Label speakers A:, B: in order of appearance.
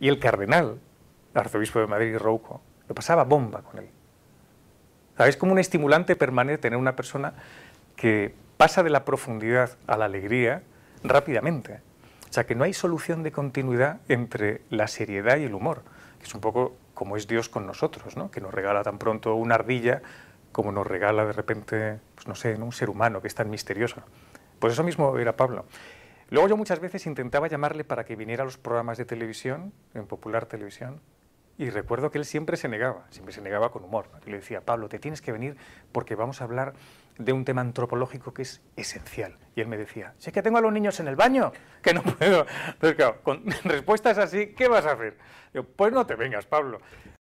A: Y el cardenal, arzobispo de Madrid, Rouco, lo pasaba bomba con él. Es como un estimulante permanente tener una persona que pasa de la profundidad a la alegría rápidamente. O sea, que no hay solución de continuidad entre la seriedad y el humor, que es un poco como es Dios con nosotros, ¿no? que nos regala tan pronto una ardilla como nos regala de repente, pues no sé, un ser humano que es tan misterioso. Pues eso mismo era Pablo. Luego yo muchas veces intentaba llamarle para que viniera a los programas de televisión, en Popular Televisión, y recuerdo que él siempre se negaba, siempre se negaba con humor. le decía, Pablo, te tienes que venir porque vamos a hablar de un tema antropológico que es esencial. Y él me decía, si es que tengo a los niños en el baño, que no puedo. Entonces, claro, con respuestas así, ¿qué vas a hacer? Yo, pues no te vengas, Pablo.